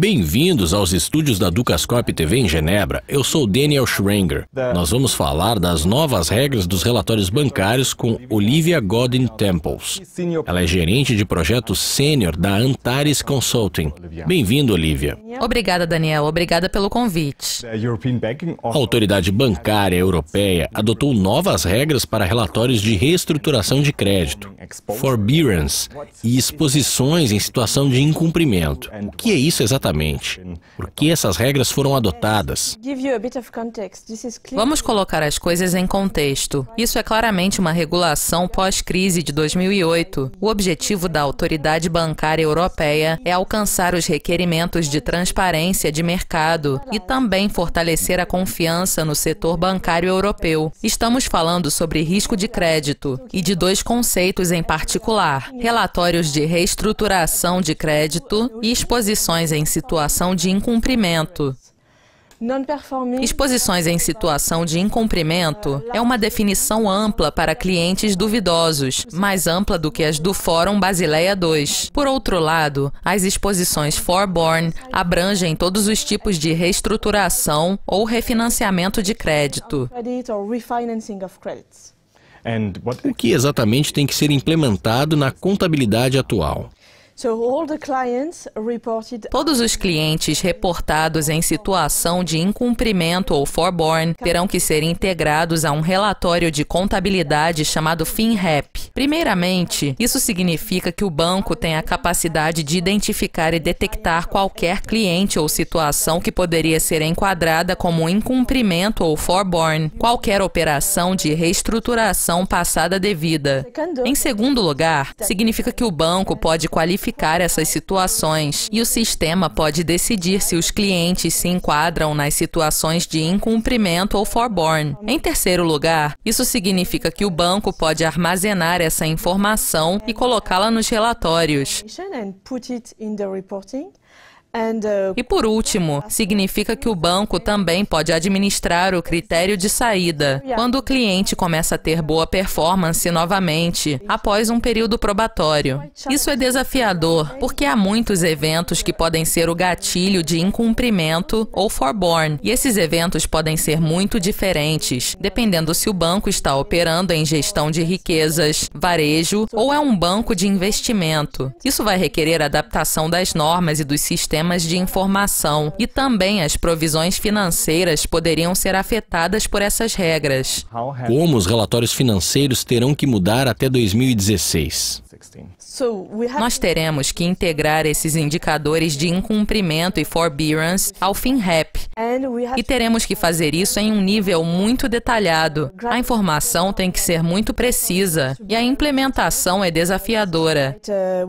Bem-vindos aos estúdios da Ducascop TV em Genebra. Eu sou Daniel Schrenger. Nós vamos falar das novas regras dos relatórios bancários com Olivia Godin Temples. Ela é gerente de projeto sênior da Antares Consulting. Bem-vindo, Olivia. Obrigada, Daniel. Obrigada pelo convite. É, A autoridade bancária europeia adotou novas regras para relatórios de reestruturação de crédito, forbearance e exposições em situação de incumprimento. O que é isso exatamente? exatamente por que essas regras foram adotadas. Vamos colocar as coisas em contexto. Isso é claramente uma regulação pós-crise de 2008. O objetivo da autoridade bancária europeia é alcançar os requerimentos de transparência de mercado e também fortalecer a confiança no setor bancário europeu. Estamos falando sobre risco de crédito e de dois conceitos em particular: relatórios de reestruturação de crédito e exposições em situação de incumprimento. Exposições em situação de incumprimento é uma definição ampla para clientes duvidosos, mais ampla do que as do Fórum Basileia II. Por outro lado, as exposições forborn abrangem todos os tipos de reestruturação ou refinanciamento de crédito. O que exatamente tem que ser implementado na contabilidade atual? Todos os clientes reportados em situação de incumprimento ou forborn terão que ser integrados a um relatório de contabilidade chamado FinRep. Primeiramente, isso significa que o banco tem a capacidade de identificar e detectar qualquer cliente ou situação que poderia ser enquadrada como incumprimento ou forborn, qualquer operação de reestruturação passada devida. Em segundo lugar, significa que o banco pode qualificar identificar essas situações e o sistema pode decidir se os clientes se enquadram nas situações de incumprimento ou forborn. Em terceiro lugar, isso significa que o banco pode armazenar essa informação e colocá-la nos relatórios. Uh, e por último, significa que o banco também pode administrar o critério de saída. Quando o cliente começa a ter boa performance novamente, após um período probatório. Isso é desafiador, porque há muitos eventos que podem ser o gatilho de incumprimento ou forborn, e esses eventos podem ser muito diferentes, dependendo se o banco está operando em gestão de riquezas, varejo ou é um banco de investimento. Isso vai requerer adaptação das normas e dos sistemas sistemas de informação e também as provisões financeiras poderiam ser afetadas por essas regras. Como os relatórios financeiros terão que mudar até 2016? Nós teremos que integrar esses indicadores de incumprimento e forbearance ao FinRep. E teremos que fazer isso em um nível muito detalhado. A informação tem que ser muito precisa e a implementação é desafiadora. Uh,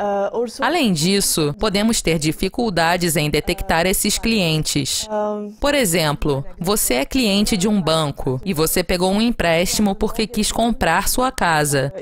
ah, Além disso, podemos ter dificuldades em detectar esses clientes. Ah, Por exemplo, você é cliente de um banco e você pegou um empréstimo porque quis comprar sua casa.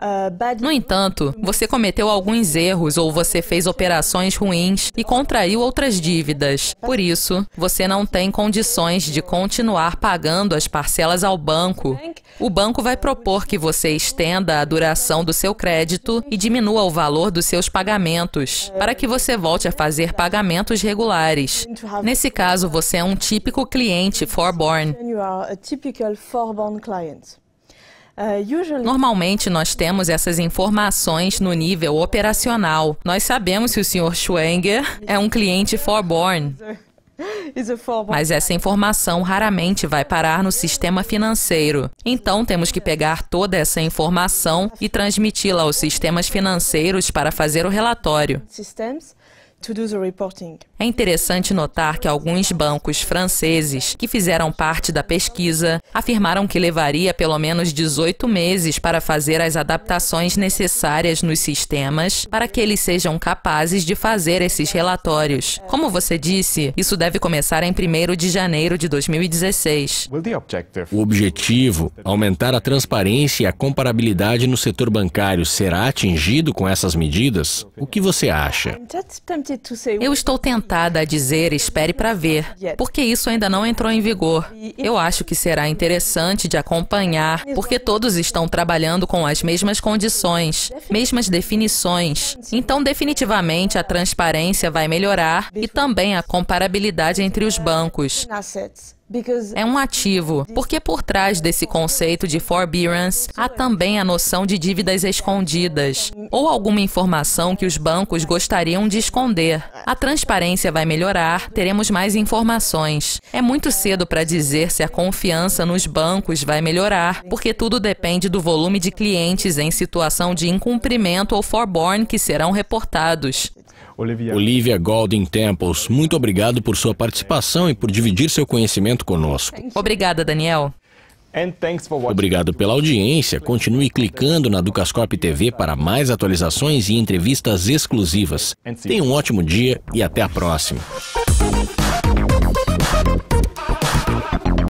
Ah, no entanto, você cometeu alguns erros ou você fez operações ruins e contraiu outras dívidas. Por isso, você não tem condições de continuar pagando as parcelas ao banco. O banco vai propor que você estenda a duração do seu crédito e diminua o valor dos seus pagamentos, para que você volte a fazer pagamentos regulares. Nesse caso, você é um típico cliente forborn. Uh, Normalmente nós temos essas informações no nível operacional. Nós sabemos se o Sr. Schwenger é um cliente forborn. Mas essa informação raramente vai parar no sistema financeiro. Então temos que pegar toda essa informação e transmiti-la aos sistemas financeiros para fazer o relatório. É interessante notar que alguns bancos franceses que fizeram parte da pesquisa afirmaram que levaria pelo menos 18 meses para fazer as adaptações necessárias nos sistemas para que eles sejam capazes de fazer esses relatórios. Como você disse, isso deve começar em 1 de janeiro de 2016. O objetivo, aumentar a transparência e a comparabilidade no setor bancário, será atingido com essas medidas? O que você acha? Eu estou tentada a dizer espere para ver, porque isso ainda não entrou em vigor. Eu acho que será interessante de acompanhar, porque todos estão trabalhando com as mesmas condições, mesmas definições. Então, definitivamente, a transparência vai melhorar e também a comparabilidade entre os bancos. É um ativo, porque por trás desse conceito de forbearance há também a noção de dívidas escondidas ou alguma informação que os bancos gostariam de esconder. A transparência vai melhorar, teremos mais informações. É muito cedo para dizer se a confiança nos bancos vai melhorar, porque tudo depende do volume de clientes em situação de incumprimento ou forborne que serão reportados. Olivia. Olivia Golden Temples, muito obrigado por sua participação e por dividir seu conhecimento conosco. Obrigada, Daniel. Obrigado pela audiência. Continue clicando na Ducascope TV para mais atualizações e entrevistas exclusivas. Tenha um ótimo dia e até a próxima.